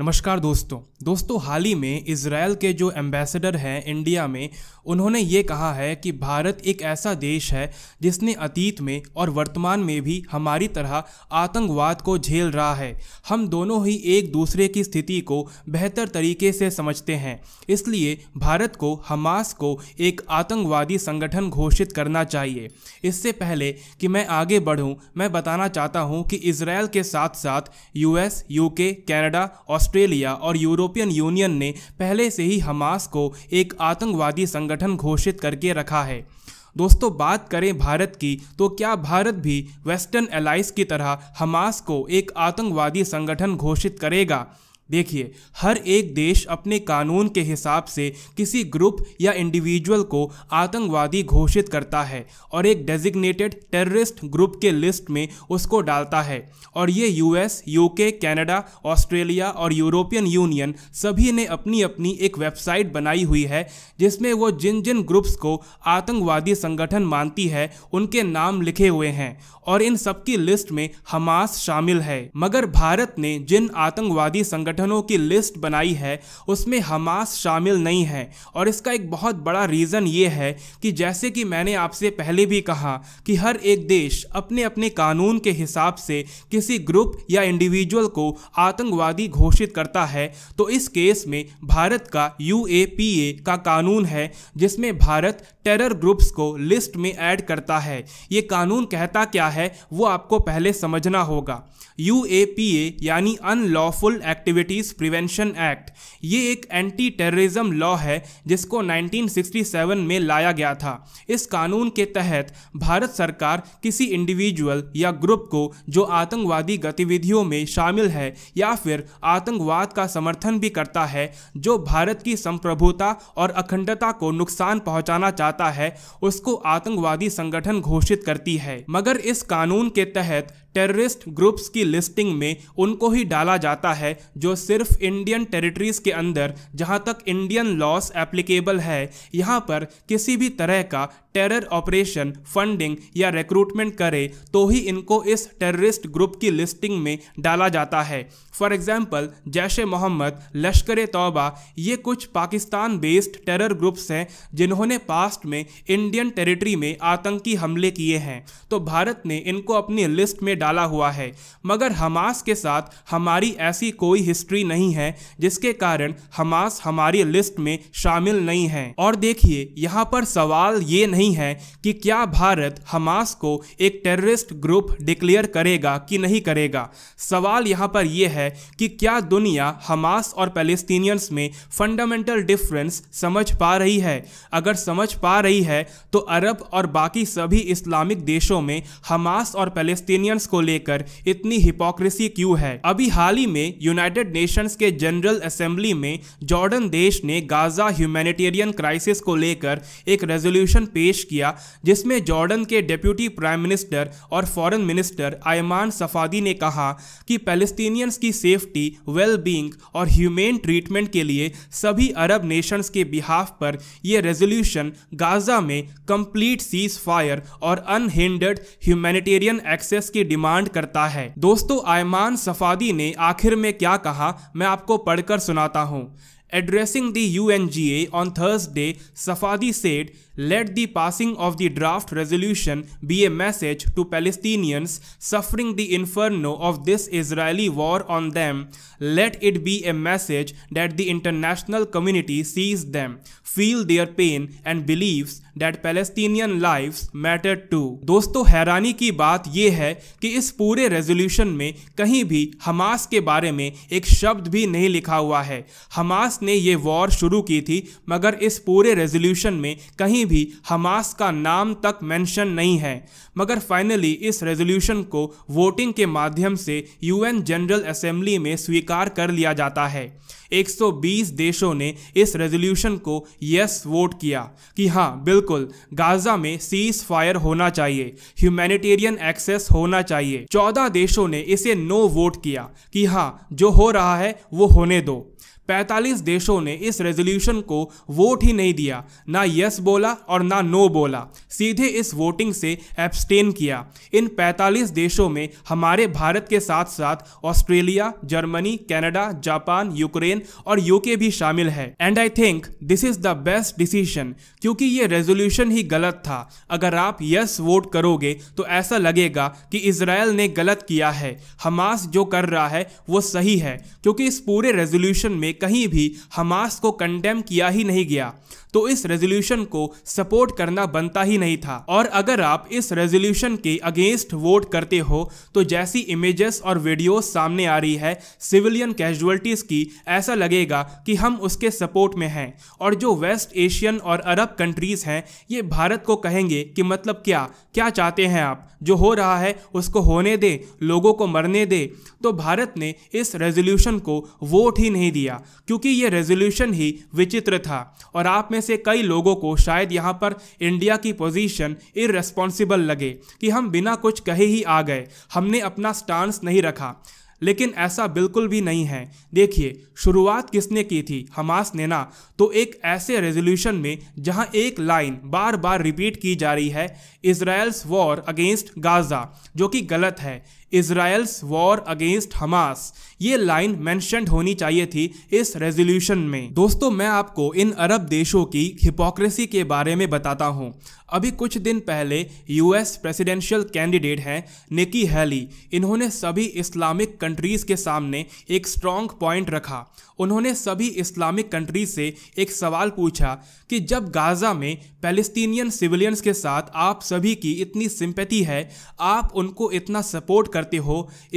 नमस्कार दोस्तों दोस्तों हाल ही में इसराइल के जो एम्बेसडर हैं इंडिया में उन्होंने ये कहा है कि भारत एक ऐसा देश है जिसने अतीत में और वर्तमान में भी हमारी तरह आतंकवाद को झेल रहा है हम दोनों ही एक दूसरे की स्थिति को बेहतर तरीके से समझते हैं इसलिए भारत को हमास को एक आतंकवादी संगठन घोषित करना चाहिए इससे पहले कि मैं आगे बढ़ूँ मैं बताना चाहता हूँ कि इसराइल के साथ साथ US UK Canada Australia Australia और यूरोपियन यूनियन ने पहले से ही हमास को एक आतंकवादी संगठन घोषित करके रखा है दोस्तों बात करें भारत की तो क्या भारत भी वेस्टर्न एलाइस की तरह हमास को एक आतंकवादी संगठन घोषित करेगा देखिए हर एक देश अपने कानून के हिसाब से किसी ग्रुप या इंडिविजुअल को आतंकवादी घोषित करता है और एक डेजिग्नेटेड टेररिस्ट ग्रुप के लिस्ट में उसको डालता है और ये यूएस यूके कनाडा ऑस्ट्रेलिया और यूरोपियन यूनियन सभी ने अपनी अपनी एक वेबसाइट बनाई हुई है जिसमें वो जिन जिन ग्रुप्स को आतंकवादी संगठन मानती है उनके नाम लिखे हुए हैं और इन सबकी लिस्ट में हमास शामिल है मगर भारत ने जिन आतंकवादी संगठन संगठनों की लिस्ट बनाई है उसमें हमास शामिल नहीं है और इसका एक बहुत बड़ा रीज़न ये है कि जैसे कि मैंने आपसे पहले भी कहा कि हर एक देश अपने अपने कानून के हिसाब से किसी ग्रुप या इंडिविजुअल को आतंकवादी घोषित करता है तो इस केस में भारत का यू का कानून है जिसमें भारत टेरर ग्रुप्स को लिस्ट में ऐड करता है ये कानून कहता क्या है वो आपको पहले समझना होगा यू यानी unlawful activity activities prevention act ये एक एंटी टेररिज्म लॉ है जिसको 1967 में लाया गया था इस कानून के तहत भारत सरकार किसी इंडिविजुअल या ग्रुप को जो आतंकवादी गतिविधियों में शामिल है या फिर आतंकवाद का समर्थन भी करता है जो भारत की संप्रभुता और अखंडता को नुकसान पहुंचाना चाहता है उसको आतंकवादी संगठन घोषित करती है मगर इस कानून के तहत टेररिस्ट ग्रुप्स की लिस्टिंग में उनको ही डाला जाता है जो सिर्फ इंडियन टेरिटरीज़ के अंदर जहां तक इंडियन लॉस एप्लीकेबल है यहां पर किसी भी तरह का टेरर ऑपरेशन फंडिंग या रिक्रूटमेंट करे तो ही इनको इस टेररिस्ट ग्रुप की लिस्टिंग में डाला जाता है फॉर एग्ज़ाम्पल जैश मोहम्मद लश्कर तौबा ये कुछ पाकिस्तान बेस्ड टेरर ग्रुप्स हैं जिन्होंने पास्ट में इंडियन टेरिटरी में आतंकी हमले किए हैं तो भारत ने इनको अपनी लिस्ट में डाला डाला हुआ है मगर हमास के साथ हमारी ऐसी कोई हिस्ट्री नहीं है जिसके कारण हमास हमारी लिस्ट में शामिल नहीं है और देखिए यहाँ पर सवाल ये नहीं है कि क्या भारत हमास को एक टेररिस्ट ग्रुप डिक्लेयर करेगा कि नहीं करेगा सवाल यहाँ पर यह है कि क्या दुनिया हमास और पैलेस्तीनियंस में फंडामेंटल डिफरेंस समझ पा रही है अगर समझ पा रही है तो अरब और बाकी सभी इस्लामिक देशों में हमास और पैलेस्तीनियंस को लेकर इतनी हिपोक्रेसी क्यों है अभी हाल ही में यूनाइटेड नेशंस के जनरल असेंबली में जॉर्डन देश ने गाजा ह्यूमैनिटेरियन क्राइसिस को लेकर एक रेजोल्यूशन पेश किया जिसमें जॉर्डन के डेप्यूटी प्राइम मिनिस्टर और फॉरेन मिनिस्टर आयमान सफादी ने कहा कि पैलेस्तीनियंस की सेफ्टी वेल बींग और ह्यूमेन ट्रीटमेंट के लिए सभी अरब नेशंस के बिहाफ पर यह रेजोल्यूशन गाजा में कंप्लीट सीज फायर और अनहिंडर्ड ह्यूमैनिटेरियन एक्सेस की डिमांड करता है दोस्तों आयमान सफादी ने आखिर में क्या कहा मैं आपको पढ़कर सुनाता हूँ N G UNGA on Thursday Safadi said Let the passing of the draft resolution be a message to Palestinians suffering the inferno of this Israeli war on them. Let it be a message that the international community sees them, feel their pain, and believes that Palestinian lives matter too दोस्तों हैरानी की बात यह है कि इस पूरे resolution में कहीं भी हमास के बारे में एक शब्द भी नहीं लिखा हुआ है हमास ने ये वॉर शुरू की थी मगर इस पूरे रेजोल्यूशन में कहीं भी हमास का नाम तक मेंशन नहीं है मगर फाइनली इस रेजोल्यूशन को वोटिंग के माध्यम से यूएन जनरल असेंबली में स्वीकार कर लिया जाता है 120 देशों ने इस रेजोल्यूशन को यस वोट किया कि हाँ बिल्कुल गाजा में सीज फायर होना चाहिए ह्यूमैनिटेरियन एक्सेस होना चाहिए 14 देशों ने इसे नो वोट किया कि हाँ जो हो रहा है वो होने दो 45 देशों ने इस रेजोल्यूशन को वोट ही नहीं दिया ना यस बोला और ना नो बोला सीधे इस वोटिंग से एब्सटेन किया इन 45 देशों में हमारे भारत के साथ साथ Australia Germany Canada Japan Ukraine और यूके भी शामिल है and I think this is the best decision क्योंकि ये रेजोल्यूशन ही गलत था अगर आप यस वोट करोगे तो ऐसा लगेगा कि इसराइल ने गलत किया है हमास जो कर रहा है वो सही है क्योंकि इस पूरे रेजोल्यूशन में कहीं भी हमास को कंडेम किया ही नहीं गया तो इस रेजोल्यूशन को सपोर्ट करना बनता ही नहीं था और अगर आप इस रेजोल्यूशन के अगेंस्ट वोट करते हो तो जैसी इमेजेस और वीडियोस सामने आ रही है सिविलियन कैजुअलिटीज़ की ऐसा लगेगा कि हम उसके सपोर्ट में हैं और जो वेस्ट एशियन और अरब कंट्रीज़ हैं ये भारत को कहेंगे कि मतलब क्या क्या चाहते हैं आप जो हो रहा है उसको होने दें लोगों को मरने दें तो भारत ने इस रेजोल्यूशन को वोट ही नहीं दिया क्योंकि ये रेजोल्यूशन ही विचित्र था और आप में से कई लोगों को शायद यहाँ पर इंडिया की पोजीशन इरेस्पॉन्सिबल लगे कि हम बिना कुछ कहे ही आ गए हमने अपना स्टांस नहीं रखा लेकिन ऐसा बिल्कुल भी नहीं है देखिए शुरुआत किसने की थी हमास ने ना तो एक ऐसे रेजोल्यूशन में जहां एक लाइन बार बार रिपीट की जा रही है इसराइल्स वॉर अगेंस्ट गाजा जो कि गलत है इसराइल्स वॉर अगेंस्ट हमास ये लाइन मैंशन होनी चाहिए थी इस रेजोल्यूशन में दोस्तों मैं आपको इन अरब देशों की हिपोक्रेसी के बारे में बताता हूँ अभी कुछ दिन पहले यूएस प्रेसिडेंशियल कैंडिडेट हैं निकी हैली इन्होंने सभी इस्लामिक कंट्रीज़ के सामने एक स्ट्रॉन्ग पॉइंट रखा उन्होंने सभी इस्लामिक कंट्रीज से एक सवाल पूछा कि जब गाज़ा में पैलेस्तीनियन सिविलियंस के साथ आप सभी की इतनी सिंपैथी है आप उनको इतना सपोर्ट करते हो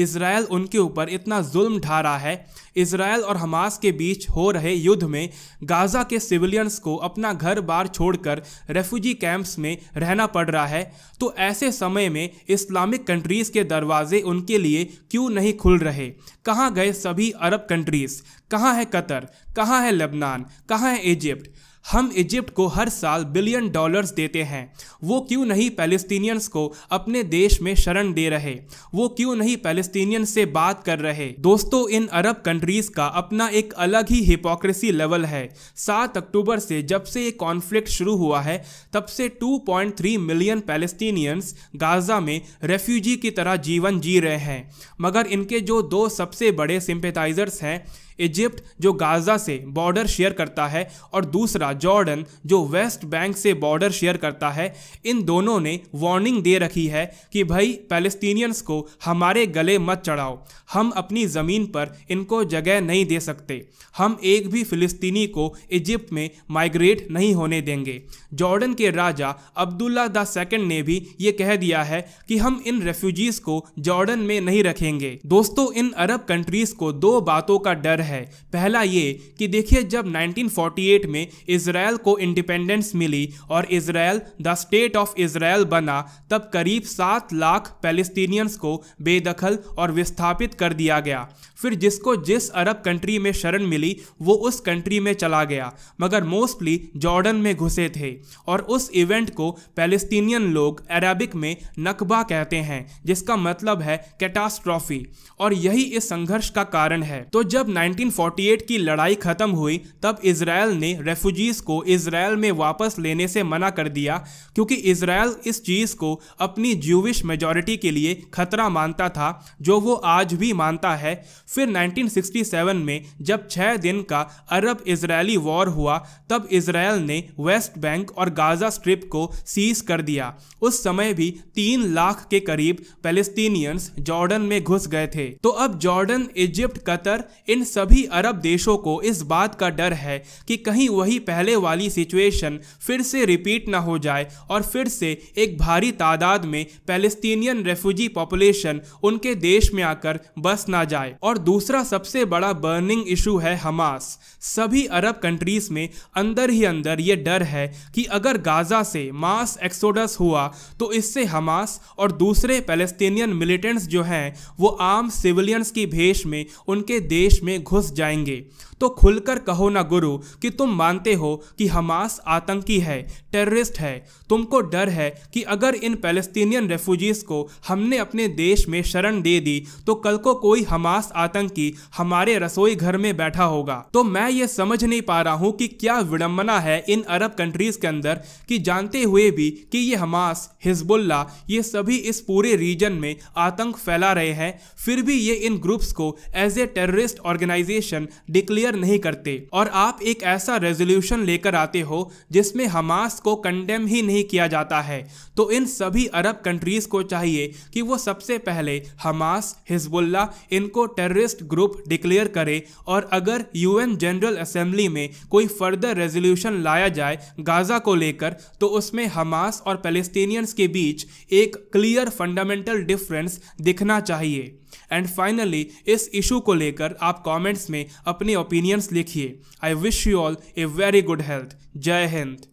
इसराइल उनके ऊपर इतना जुल्म ढा रहा है इसराइल और हमास के बीच हो रहे युद्ध में गाजा के सिविलियंस को अपना घर बार छोड़कर रेफ्यूजी कैंप्स में रहना पड़ रहा है तो ऐसे समय में इस्लामिक कंट्रीज़ के दरवाजे उनके लिए क्यों नहीं खुल रहे कहाँ गए सभी अरब कंट्रीज़ कहाँ है कतर कहाँ है लेबनान कहाँ है इजिप्ट हम इजिप्ट को हर साल बिलियन डॉलर्स देते हैं वो क्यों नहीं पैलेस्टीनियंस को अपने देश में शरण दे रहे वो क्यों नहीं पैलेस्टीनियन से बात कर रहे दोस्तों इन अरब कंट्रीज का अपना एक अलग ही हिपोक्रेसी लेवल है सात अक्टूबर से जब से ये कॉन्फ्लिक्ट शुरू हुआ है तब से 2.3 मिलियन पैलेस्टीनियंस गाजा में रेफ्यूजी की तरह जीवन जी रहे हैं मगर इनके जो दो सबसे बड़े सिंपेटाइजर्स हैं इजिप्ट जो गाजा से बॉर्डर शेयर करता है और दूसरा जॉर्डन जो वेस्ट बैंक से बॉर्डर शेयर करता है इन दोनों ने वार्निंग दे रखी है कि भाई फेलस्तीनियंस को हमारे गले मत चढ़ाओ हम अपनी ज़मीन पर इनको जगह नहीं दे सकते हम एक भी फिलिस्तीनी को इजिप्ट में माइग्रेट नहीं होने देंगे जॉर्डन के राजा अब्दुल्ला द सेकेंड ने भी ये कह दिया है कि हम इन रेफ्यूजीज़ को जॉर्डन में नहीं रखेंगे दोस्तों इन अरब कंट्रीज़ को दो बातों का डर है है पहला ये कि देखिए जब 1948 में इसराइल को इंडिपेंडेंस मिली और Israel the state of Israel बना तब करीब सात लाख पैलेस्तीनियंस को बेदखल और विस्थापित कर दिया गया फिर जिसको जिस अरब कंट्री में शरण मिली वो उस कंट्री में चला गया मगर मोस्टली जॉर्डन में घुसे थे और उस इवेंट को पैलेस्तीनियन लोग अरबिक में नकबा कहते हैं जिसका मतलब है कैटास्ट्रॉफी और यही इस संघर्ष का कारण है तो जब 1948 की लड़ाई ख़त्म हुई तब इसराइल ने रेफ्यूजीज़ को इसराइल में वापस लेने से मना कर दिया क्योंकि इसराइल इस चीज़ को अपनी ज्यूविश मेजॉरिटी के लिए खतरा मानता था जो वो आज भी मानता है फिर 1967 में जब छः दिन का अरब इसराइली वॉर हुआ तब इसराइल ने वेस्ट बैंक और गाज़ा स्ट्रिप को सीज कर दिया उस समय भी तीन लाख के करीब पैलेस्तीनियंस जॉर्डन में घुस गए थे तो अब जॉर्डन इजिप्ट कतर इन सब सभी अरब देशों को इस बात का डर है कि कहीं वही पहले वाली सिचुएशन फिर से रिपीट ना हो जाए और फिर से एक भारी तादाद में पैलेस्तीनियन रेफ्यूजी पॉपुलेशन उनके देश में आकर बस ना जाए और दूसरा सबसे बड़ा बर्निंग इशू है हमास सभी अरब कंट्रीज में अंदर ही अंदर ये डर है कि अगर गाज़ा से मास एक्सोडस हुआ तो इससे हमास और दूसरे पैलेस्तीनियन मिलिटेंट्स जो हैं वो आम सिविलियंस की भेष में उनके देश में घुस जाएंगे तो खुलकर कहो ना गुरु कि तुम मानते हो कि हमास आतंकी है टेररिस्ट है तुमको डर है कि अगर इन फेलस्तीनियन रेफ्यूजीज़ को हमने अपने देश में शरण दे दी तो कल को कोई हमास आतंकी हमारे रसोई घर में बैठा होगा तो मैं ये समझ नहीं पा रहा हूँ कि क्या विडम्बना है इन अरब कंट्रीज़ के अंदर कि जानते हुए भी कि ये हमास हिजबुल्ला ये सभी इस पूरे रीजन में आतंक फैला रहे हैं फिर भी ये इन ग्रुप्स को as a terrorist organise organisation declare नहीं करते और आप एक ऐसा रेजोल्यूशन लेकर आते हो जिसमें हमास को कंडेम ही नहीं किया जाता है तो इन सभी अरब कंट्रीज को चाहिए कि वो सबसे पहले हमास हिजबुल्ला इनको टेररिस्ट ग्रुप डिक्लेयर करे और अगर यूएन जनरल असेंबली में कोई फर्दर रेजोल्यूशन लाया जाए गाजा को लेकर तो उसमें हमास और पैलेस्टीनियंस के बीच एक क्लियर फंडामेंटल डिफरेंस दिखना चाहिए एंड फाइनली इस इशू को लेकर आप कमेंट्स में अपने ओपिनियंस लिखिए I wish you all a very good health जय हिंद